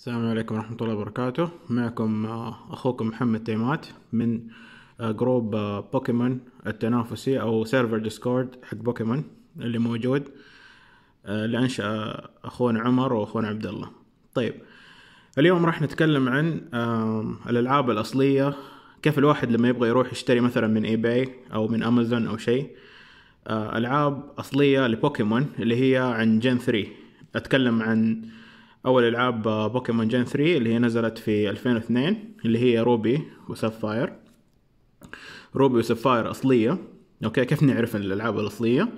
السلام عليكم ورحمة الله وبركاته معكم آه، أخوكم محمد تيمات من آه، جروب آه، بوكيمون التنافسي أو سيرفر ديسكورد حق بوكيمون اللي موجود اللي أنشأ أخونا عمر وأخونا عبد الله طيب اليوم راح نتكلم عن الألعاب الأصلية كيف الواحد لما يبغى يروح يشتري مثلا من اي باي أو من أمازون أو شيء ألعاب أصلية لبوكيمون اللي هي عن جن 3 أتكلم عن اول العاب بوكيمون جين 3 اللي هي نزلت في 2002 اللي هي روبي وسافاير روبي وسافاير اصليه اوكي كيف نعرف الالعاب الاصليه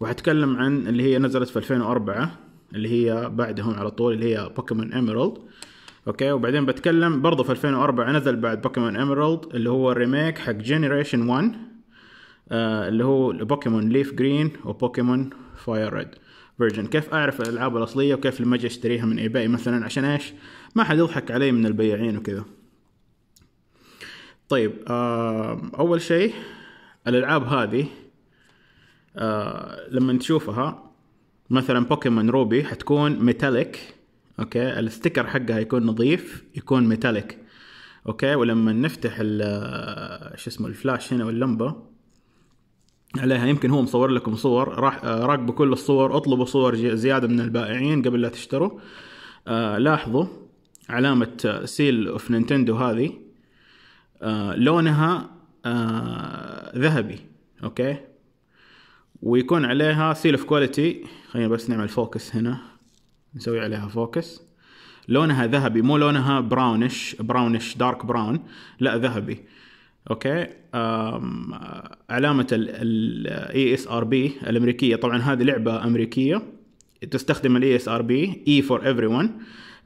وحتكلم عن اللي هي نزلت في 2004 اللي هي بعدهم على طول اللي هي بوكيمون ايميرالد اوكي وبعدين بتكلم برضه في 2004 نزل بعد بوكيمون ايميرالد اللي هو الريميك حق جينيريشن 1 آه اللي هو بوكيمون ليف جرين وبوكيمون فاير ريد فيرجن كيف اعرف الالعاب الاصليه وكيف لما اجي اشتريها من ايباي مثلا عشان ايش ما حد يضحك علي من البياعين وكذا طيب آه، اول شيء الالعاب هذه آه، لما تشوفها مثلا بوكيمون روبي حتكون ميتاليك اوكي الستيكر حقها يكون نظيف يكون ميتاليك اوكي ولما نفتح آه، شو اسمه الفلاش هنا واللمبه عليها يمكن هو مصور لكم صور راح آه، راقبوا كل الصور اطلبوا صور زياده من البائعين قبل لا تشتروا آه لاحظوا علامة سيل اوف نينتندو هذه آه لونها آه ذهبي اوكي ويكون عليها سيل اوف كواليتي خلينا بس نعمل فوكس هنا نسوي عليها فوكس لونها ذهبي مو لونها براونش براونش دارك براون لا ذهبي اوكي علامه الاي اس ار بي الامريكيه طبعا هذه لعبه امريكيه تستخدم الاي اس ار بي اي فور ايفري ون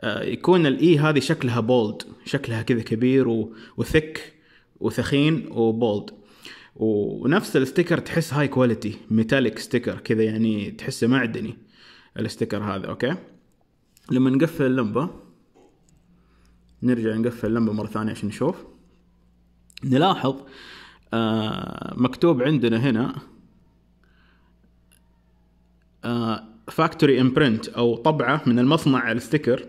يكون الاي e هذه شكلها بولد شكلها كذا كبير و... وثك وثخين وبولد ونفس الستيكر تحس هاي كواليتي ميتاليك ستيكر كذا يعني تحسه معدني الستيكر هذا اوكي لما نقفل اللمبه نرجع نقفل اللمبه مره ثانيه عشان نشوف نلاحظ آه، مكتوب عندنا هنا فاكتوري آه، امبرنت او طبعه من المصنع على الستيكر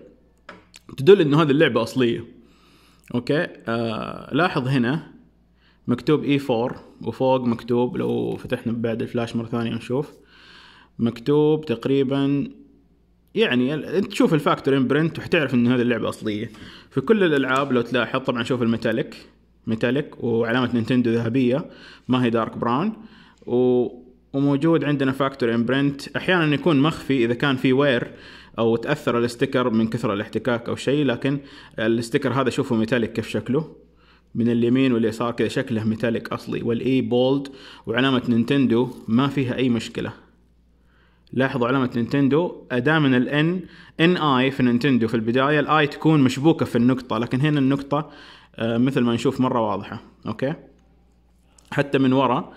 تدل انه هذه اللعبه اصليه اوكي آه لاحظ هنا مكتوب اي e 4 وفوق مكتوب لو فتحنا بعد الفلاش مره ثانيه نشوف مكتوب تقريبا يعني انت تشوف الفاكتور امبرنت وحتعرف ان هذه اللعبه اصليه في كل الالعاب لو تلاحظ طبعا شوف الميتاليك ميتاليك وعلامه نينتندو ذهبيه ما هي دارك براون و... وموجود عندنا فاكتور امبرنت احيانا يكون مخفي اذا كان في وير او تاثر الاستيكر من كثره الاحتكاك او شيء لكن الاستيكر هذا شوفوا ميتاليك كيف شكله من اليمين واليسار كذا شكله ميتاليك اصلي والاي بولد وعلامه نينتندو ما فيها اي مشكله لاحظوا علامة نينتندو أداة من الان ان اي في نينتندو في البداية الاي تكون مشبوكة في النقطة لكن هنا النقطة آه، مثل ما نشوف مرة واضحة أوكي حتى من ورا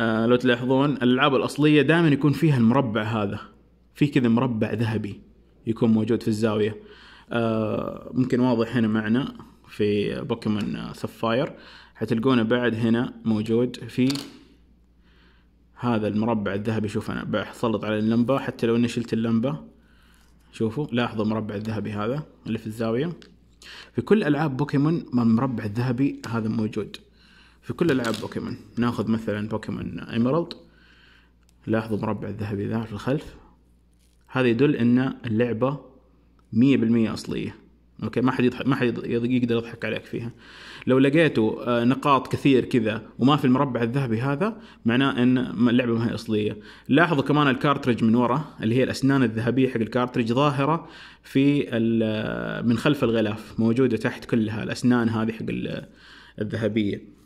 آه، لو تلاحظون الألعاب الأصلية دائما يكون فيها المربع هذا في كذا مربع ذهبي يكون موجود في الزاوية آه، ممكن واضح هنا معنا في بوكيمون سفاير حتلقونه بعد هنا موجود في هذا المربع الذهبي شوف انا بسلط على اللمبة حتى لو اني شلت اللمبة شوفوا لاحظوا المربع الذهبي هذا اللي في الزاوية في كل العاب بوكيمون المربع الذهبي هذا موجود في كل العاب بوكيمون ناخذ مثلا بوكيمون ايمرالد لاحظوا المربع الذهبي ذا في الخلف هذا يدل ان اللعبه مية بالمية أصلية اوكي ما حد يضحك ما حد يقدر يضحك عليك فيها لو لقيتوا آه، نقاط كثير كذا وما في المربع الذهبي هذا معناه ان اللعبه ما هي اصليه لاحظوا كمان الكارترج من ورا اللي هي الاسنان الذهبيه حق الكارترج ظاهره في آه، من خلف الغلاف موجوده تحت كلها الاسنان هذه حق آه، الذهبيه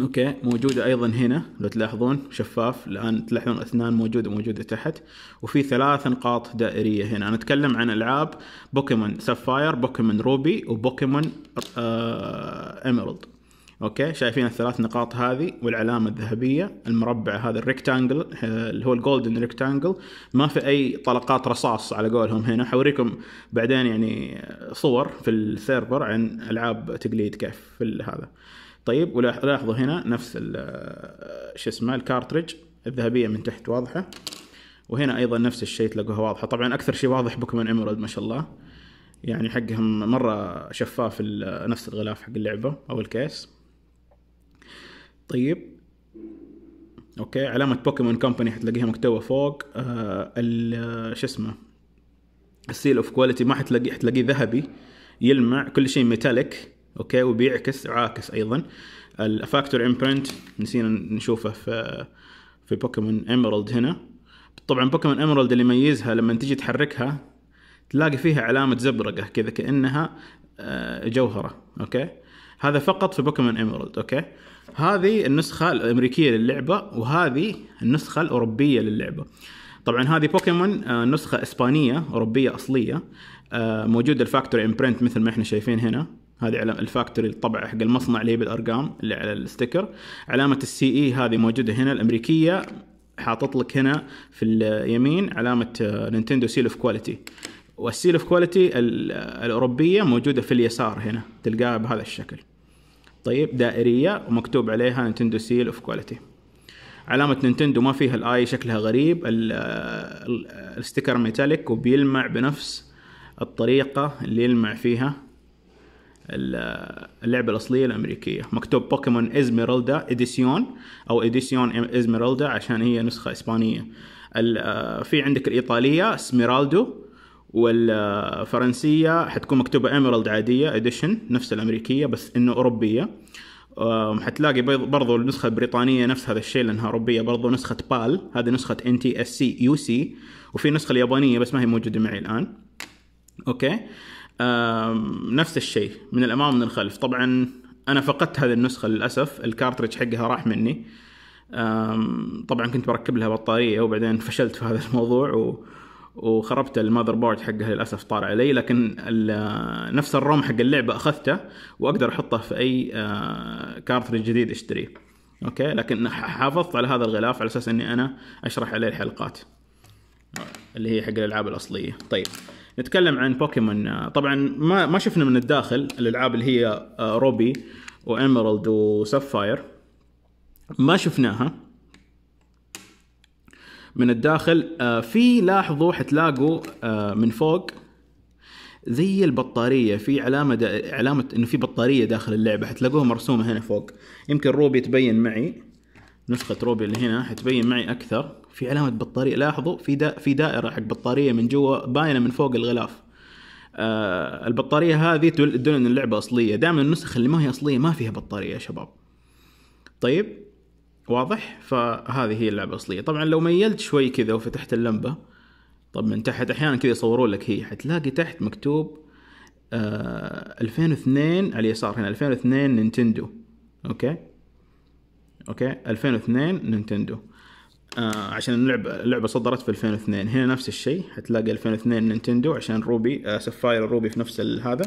اوكي موجوده ايضا هنا لو تلاحظون شفاف الان تلاحظون اثنان موجوده موجوده تحت وفي ثلاث نقاط دائريه هنا انا اتكلم عن العاب بوكيمون سفاير بوكيمون روبي وبوكيمون آه اميرالد اوكي شايفين الثلاث نقاط هذه والعلامه الذهبيه المربع هذا الريكتانجل آه، اللي هو الجولدن ريكتانجل ما في اي طلقات رصاص على قولهم هنا حوريكم بعدين يعني صور في السيرفر عن العاب تقليد كيف في هذا طيب ولاحظوا هنا نفس آه، شو اسمه الكارترج الذهبيه من تحت واضحه وهنا ايضا نفس الشيء تلاقوها واضحه طبعا اكثر شيء واضح بوكيمون ايميرالد ما شاء الله يعني حقهم مره شفاف نفس الغلاف حق اللعبه او الكيس طيب اوكي علامه بوكيمون كومباني حتلاقيها مكتوبه فوق آه، ال شو اسمه السيل اوف كواليتي ما حتلاقيه حتلاقيه ذهبي يلمع كل شيء ميتاليك اوكي وبيعكس وعاكس ايضا الفاكتور امبرنت نسينا نشوفه في في بوكيمون ايمرالد هنا طبعا بوكيمون ايمرالد اللي يميزها لما تجي تحركها تلاقي فيها علامه زبرقه كذا كانها آه، جوهره اوكي هذا فقط في بوكيمون ايمرالد اوكي هذه النسخه الامريكيه للعبه وهذه النسخه الاوروبيه للعبه طبعا هذه بوكيمون آه، نسخه اسبانيه اوروبيه اصليه موجود الفاكتور امبرنت مثل ما احنا شايفين هنا هذه علامة الفاكتوري الطبع حق المصنع اللي بالارقام اللي على الستيكر علامة السي اي هذه موجودة هنا الامريكية حاطط لك هنا في اليمين علامة آه، نينتندو سيل اوف كواليتي والسيل اوف كواليتي الاوروبية موجودة في اليسار هنا تلقاها بهذا الشكل طيب دائرية ومكتوب عليها نينتندو سيل اوف كواليتي علامة نينتندو ما فيها الاي شكلها غريب آه، آه، الستيكر ميتاليك وبيلمع بنفس الطريقة اللي يلمع فيها اللعبه الاصليه الامريكيه مكتوب بوكيمون ازميرالدا اديسيون او اديسيون ازميرالدا عشان هي نسخه اسبانيه آه، في عندك الايطاليه سميرالدو والفرنسيه حتكون مكتوبه ايميرالد عاديه اديشن نفس الامريكيه بس انه اوروبيه حتلاقي برضو النسخة البريطانية نفس هذا الشيء لأنها أوروبية برضو نسخة بال هذه نسخة NTSC UC اس سي يو سي وفي نسخة اليابانية بس ما هي موجودة معي الآن أوكي نفس الشيء من الامام ومن الخلف طبعا انا فقدت هذه النسخه للاسف الكارتريج حقها راح مني طبعا كنت بركب لها بطاريه وبعدين فشلت في هذا الموضوع و... وخربت المذر بورد حقها للاسف طار علي لكن نفس الروم حق اللعبه اخذته واقدر احطه في اي كارتريج جديد اشتريه اوكي لكن حافظت على هذا الغلاف على اساس اني انا اشرح عليه الحلقات اللي هي حق الالعاب الاصليه طيب نتكلم عن بوكيمون آه، طبعا ما ما شفنا من الداخل الالعاب اللي هي آه، روبي واميرالد وسفاير ما شفناها من الداخل آه، في لاحظوا حتلاقوا من فوق زي البطاريه في علامه علامه انه في بطاريه داخل اللعبه حتلاقوها مرسومه هنا فوق يمكن روبي تبين معي نسخة روبي اللي هنا حتبين معي أكثر في علامة بطارية لاحظوا في دا في دائرة حق بطارية من جوا باينة من فوق الغلاف آه البطارية هذه تدل إن اللعبة أصلية دائما النسخ اللي ما هي أصلية ما فيها بطارية يا شباب طيب واضح فهذه هي اللعبة الأصلية طبعا لو ميلت شوي كذا وفتحت اللمبة طب من تحت أحيانا كذا يصورون لك هي حتلاقي تحت مكتوب آه 2002 على اليسار هنا 2002 نينتندو اوكي اوكي 2002 نينتندو آه عشان اللعبه اللعبه صدرت في 2002 هنا نفس الشيء حتلاقي 2002 نينتندو عشان روبي آه سفاير روبي في نفس هذا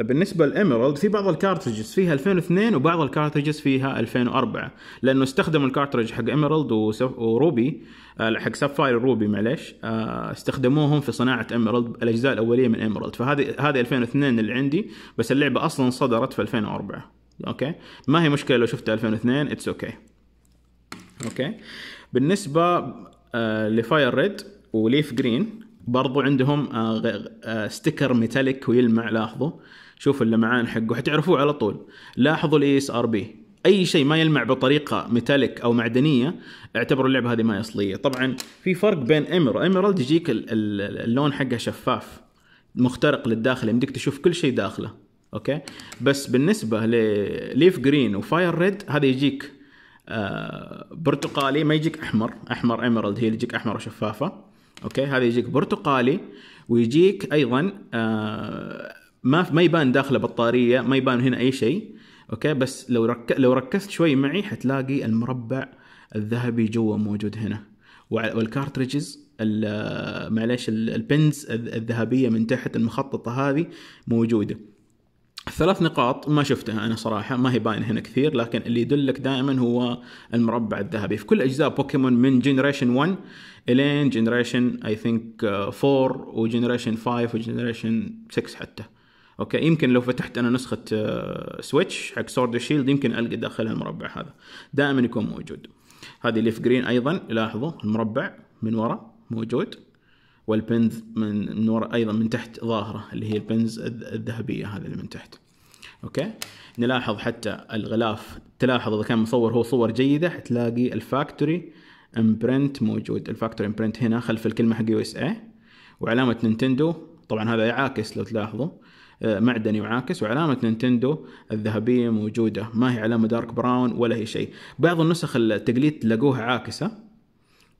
بالنسبه للاميرالد في بعض الكارترجز فيها 2002 وبعض الكارترجز فيها 2004 لانه استخدموا الكارترج حق اميرالد وروبي آه، حق سفاير روبي معليش آه، استخدموهم في صناعه اميرالد الاجزاء الاوليه من اميرالد فهذه هذه 2002 اللي عندي بس اللعبه اصلا صدرت في 2004 اوكي ما هي مشكله لو شفت 2002 اتس اوكي اوكي بالنسبه آه، لفاير ريد وليف جرين برضو عندهم آه، آه، ستيكر ميتاليك ويلمع لاحظوا شوفوا اللمعان حقه حتعرفوه على طول لاحظوا الاي اس ار بي اي شيء ما يلمع بطريقه ميتاليك او معدنيه اعتبروا اللعبه هذه ما اصليه طبعا في فرق بين امر ايميرالد يجيك اللون حقها شفاف مخترق للداخل يمديك تشوف كل شيء داخله اوكي بس بالنسبه لليف جرين وفاير ريد هذا يجيك آه، برتقالي ما يجيك احمر احمر ايمرالد هي اللي يجيك احمر وشفافه اوكي هذا يجيك برتقالي ويجيك ايضا آه، ما ما يبان داخله بطاريه ما يبان هنا اي شيء اوكي بس لو رك... لو ركزت شوي معي حتلاقي المربع الذهبي جوا موجود هنا والكارتريجز معليش البنز الذهبيه من تحت المخططه هذه موجوده ثلاث نقاط ما شفتها انا صراحه ما هي باينه هنا كثير لكن اللي يدلك دائما هو المربع الذهبي في كل اجزاء بوكيمون من جنريشن 1 الين جنريشن اي ثينك 4 وجنريشن 5 وجنريشن 6 حتى اوكي يمكن لو فتحت انا نسخه آه، سويتش حق سورد شيلد يمكن القى داخلها المربع هذا دائما يكون موجود هذه اللي في جرين ايضا لاحظوا المربع من ورا موجود والبنز من من وراء ايضا من تحت ظاهره اللي هي البنز الذهبيه هذه اللي من تحت اوكي نلاحظ حتى الغلاف تلاحظ اذا كان مصور هو صور جيده حتلاقي الفاكتوري امبرنت موجود الفاكتوري امبرنت هنا خلف الكلمه حق يو اس اي وعلامه نينتندو طبعا هذا يعاكس لو تلاحظوا آه، معدني وعاكس وعلامة نينتندو الذهبية موجودة ما هي علامة دارك براون ولا هي شيء بعض النسخ التقليد تلاقوها عاكسة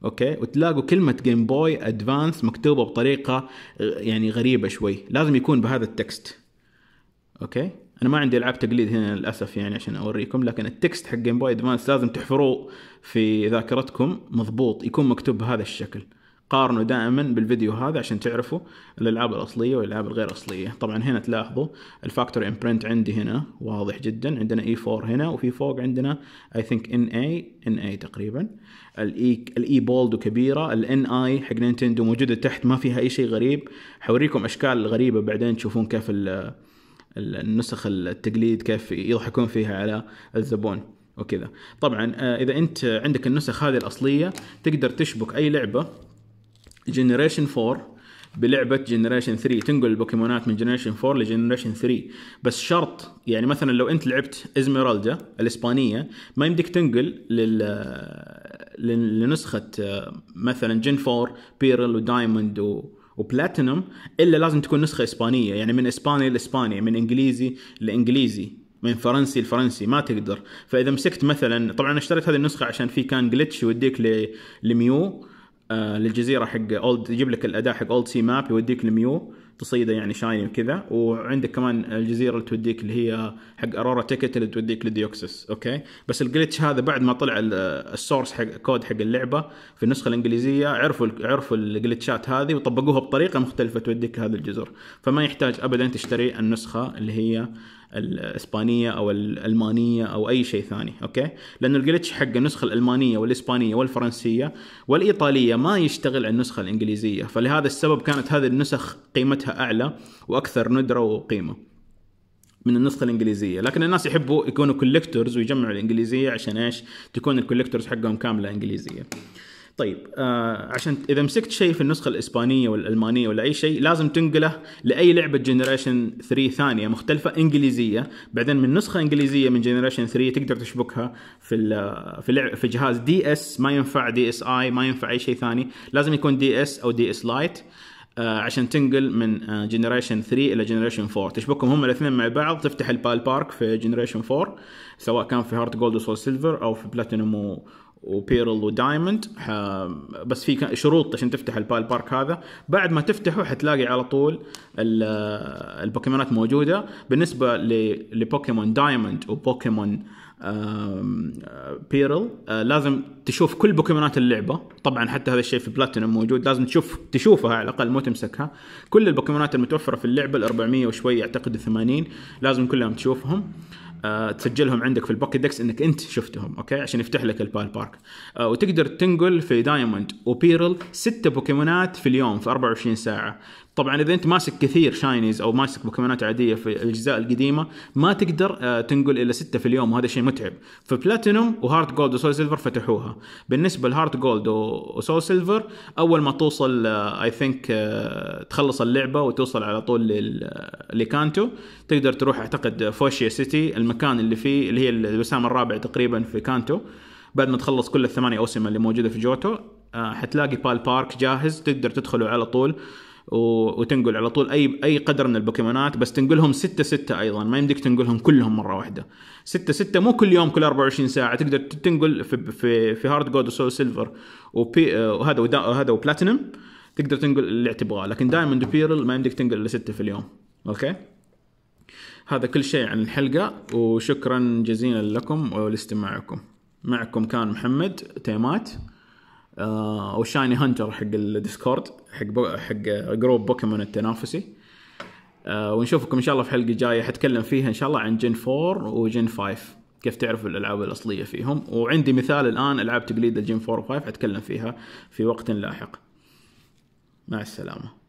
اوكي وتلاقوا كلمة جيم بوي ادفانس مكتوبة بطريقة آه، يعني غريبة شوي لازم يكون بهذا التكست اوكي انا ما عندي العاب تقليد هنا للاسف يعني عشان اوريكم لكن التكست حق جيم بوي ادفانس لازم تحفروه في ذاكرتكم مضبوط يكون مكتوب بهذا الشكل قارنوا دائما بالفيديو هذا عشان تعرفوا الالعاب الاصليه والالعاب الغير اصليه طبعا هنا تلاحظوا الفاكتور امبرنت عندي هنا واضح جدا عندنا اي e 4 هنا وفي فوق عندنا اي ثينك ان اي ان اي تقريبا الاي e، الاي بولد e وكبيره الان اي حق نينتندو موجوده تحت ما فيها اي شيء غريب حوريكم اشكال غريبه بعدين تشوفون كيف الـ النسخ التقليد كيف يضحكون فيها على الزبون وكذا طبعا آه، اذا انت عندك النسخ هذه الاصليه تقدر تشبك اي لعبه جنريشن 4 بلعبه جنريشن 3 تنقل البوكيمونات من جنريشن 4 لجنريشن 3 بس شرط يعني مثلا لو انت لعبت ازميرالدا الاسبانيه ما يمديك تنقل لل آه، لنسخه آه، مثلا جن 4 بيرل ودايموند و... وبلاتينوم الا لازم تكون نسخه اسبانيه يعني من اسباني لاسباني من انجليزي لانجليزي من فرنسي لفرنسي ما تقدر فاذا مسكت مثلا طبعا اشتريت هذه النسخه عشان في كان جلتش يوديك لميو آه للجزيره حق اولد يجيب لك الاداء حق اولد سي ماب يوديك لميو تصيده يعني شايني وكذا وعندك كمان الجزيره اللي توديك اللي هي حق ارورا تيكت اللي توديك لديوكسس اوكي بس الجلتش هذا بعد ما طلع السورس حق كود حق اللعبه في النسخه الانجليزيه عرفوا عرفوا الجلتشات هذه وطبقوها بطريقه مختلفه توديك لهذا الجزر فما يحتاج ابدا تشتري النسخه اللي هي الاسبانيه او الالمانيه او اي شيء ثاني اوكي لانه الجلتش حق النسخه الالمانيه والاسبانيه والفرنسيه والايطاليه ما يشتغل على النسخه الانجليزيه فلهذا السبب كانت هذه النسخ قيمتها اعلى واكثر ندره وقيمه من النسخه الانجليزيه لكن الناس يحبوا يكونوا كولكتورز ويجمعوا الانجليزيه عشان ايش تكون الكولكتورز حقهم كامله انجليزيه طيب آه عشان اذا مسكت شيء في النسخه الاسبانيه والالمانيه ولا اي شيء لازم تنقله لاي لعبه جنريشن 3 ثانيه مختلفه انجليزيه بعدين من نسخه انجليزيه من جنريشن 3 تقدر تشبكها في في في جهاز دي اس ما ينفع دي اس اي ما ينفع اي شيء ثاني لازم يكون دي اس او دي اس لايت عشان تنقل من جنريشن آه، 3 الى جنريشن 4 تشبكهم هم الاثنين مع بعض تفتح البال بارك في جنريشن 4 سواء كان في هارت جولد وسول سيلفر او في بلاتينوم وبيرل ودايموند بس في شروط عشان تفتح البال بارك هذا بعد ما تفتحه حتلاقي على طول البوكيمونات موجوده بالنسبه لبوكيمون دايموند وبوكيمون بيرل آه، لازم تشوف كل بوكيمونات اللعبه طبعا حتى هذا الشيء في بلاتينوم موجود لازم تشوف تشوفها على الاقل مو تمسكها كل البوكيمونات المتوفره في اللعبه ال 400 وشوي اعتقد 80 لازم كلهم تشوفهم آه، تسجلهم عندك في البوكي دكس انك انت شفتهم اوكي عشان يفتح لك البال بارك آه، وتقدر تنقل في دايموند وبيرل ستة بوكيمونات في اليوم في 24 ساعه طبعا اذا انت ماسك كثير شاينيز او ماسك بوكيمونات عاديه في الاجزاء القديمه ما تقدر آه، تنقل الى سته في اليوم وهذا شيء متعب فبلاتينوم وهارت جولد وسول سيلفر فتحوها بالنسبه لهارت جولد وسول سيلفر اول ما توصل اي آه، ثينك آه، تخلص اللعبه وتوصل على طول لكانتو تقدر تروح اعتقد فوشيا سيتي المكان اللي فيه اللي هي الوسام الرابع تقريبا في كانتو بعد ما تخلص كل الثمانية أوسمة اللي موجودة في جوتو حتلاقي بال بارك جاهز تقدر تدخله على طول وتنقل على طول اي اي قدر من البوكيمونات بس تنقلهم ستة ستة ايضا ما يمديك تنقلهم كلهم مره واحده ستة ستة مو كل يوم كل 24 ساعه تقدر تنقل في في, في هارد جولد وسول سيلفر وبي وهذا وهذا وبلاتينم تقدر تنقل اللي تبغاه لكن دائما وبيرل ما يمديك تنقل الا ستة في اليوم اوكي هذا كل شيء عن الحلقه وشكرا جزيلا لكم ولاستماعكم معكم كان محمد تيمات آه، او شايني هانتر حق الديسكورد حق بو حق جروب بوكيمون التنافسي آه، ونشوفكم ان شاء الله في حلقه جايه حتكلم فيها ان شاء الله عن جن 4 وجن 5 كيف تعرف الالعاب الاصليه فيهم وعندي مثال الان العاب تقليد الجن 4 و5 حتكلم فيها في وقت لاحق مع السلامه